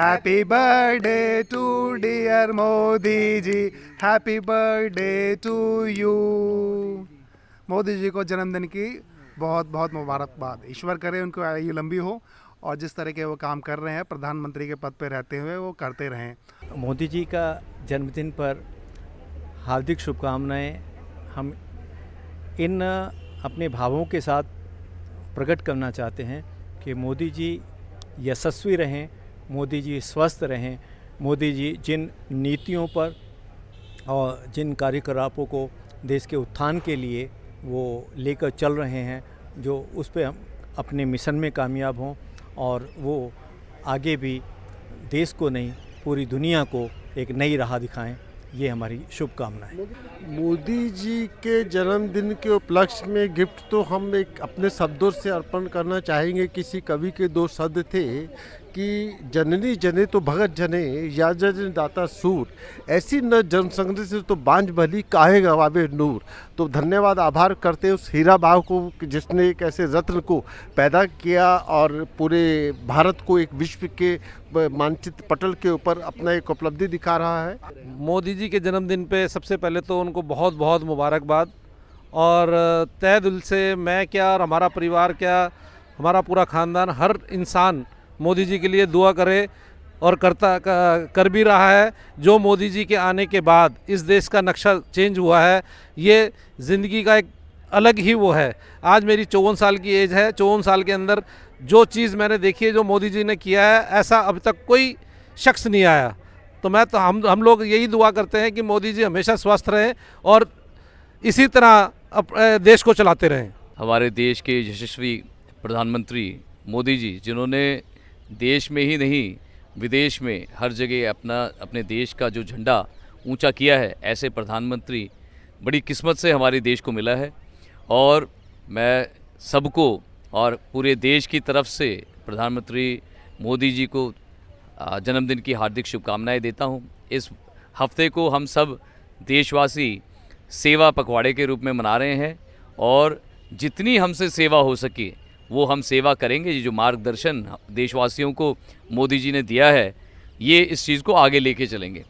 Happy birthday to dear Modi ji happy birthday to you Modi ji को जन्मदिन की बहुत बहुत मुबारकबाद ईश्वर करे उनको आयु लंबी हो और जिस तरह के वो काम कर रहे हैं प्रधानमंत्री के पद पर रहते हुए वो करते रहें मोदी जी का जन्मदिन पर हार्दिक शुभकामनाएं हम इन अपने भावों के साथ प्रकट करना चाहते हैं कि मोदी जी यशस्वी रहें मोदी जी स्वस्थ रहें मोदी जी जिन नीतियों पर और जिन कार्यकलापों को देश के उत्थान के लिए वो लेकर चल रहे हैं जो उस पर हम अपने मिशन में कामयाब हों और वो आगे भी देश को नहीं पूरी दुनिया को एक नई राह दिखाएं ये हमारी शुभकामना है मोदी जी के जन्मदिन के उपलक्ष्य में गिफ्ट तो हम एक अपने शब्दों से अर्पण करना चाहेंगे किसी कवि के दो शब्द थे कि जननी जने तो भगत जने या जन दाता सूर ऐसी न जनसंग्रह से तो बांझ भली काहे गवाबे नूर तो धन्यवाद आभार करते उस हीरा भाव को जिसने एक ऐसे रत्न को पैदा किया और पूरे भारत को एक विश्व के मानचित्र पटल के ऊपर अपना एक उपलब्धि दिखा रहा है मोदी जी के जन्मदिन पे सबसे पहले तो उनको बहुत बहुत मुबारकबाद और तय दिल से मैं क्या और हमारा परिवार क्या हमारा पूरा ख़ानदान हर इंसान मोदी जी के लिए दुआ करे और करता कर भी रहा है जो मोदी जी के आने के बाद इस देश का नक्शा चेंज हुआ है ये ज़िंदगी का एक अलग ही वो है आज मेरी चौवन साल की एज है चौवन साल के अंदर जो चीज़ मैंने देखी है जो मोदी जी ने किया है ऐसा अब तक कोई शख्स नहीं आया तो मैं तो हम हम लोग यही दुआ करते हैं कि मोदी जी हमेशा स्वस्थ रहें और इसी तरह अप, देश को चलाते रहें हमारे देश के यशस्वी प्रधानमंत्री मोदी जी जिन्होंने देश में ही नहीं विदेश में हर जगह अपना अपने देश का जो झंडा ऊंचा किया है ऐसे प्रधानमंत्री बड़ी किस्मत से हमारे देश को मिला है और मैं सबको और पूरे देश की तरफ से प्रधानमंत्री मोदी जी को जन्मदिन की हार्दिक शुभकामनाएं देता हूं। इस हफ्ते को हम सब देशवासी सेवा पखवाड़े के रूप में मना रहे हैं और जितनी हमसे सेवा हो सके वो हम सेवा करेंगे ये जो मार्गदर्शन देशवासियों को मोदी जी ने दिया है ये इस चीज़ को आगे लेके चलेंगे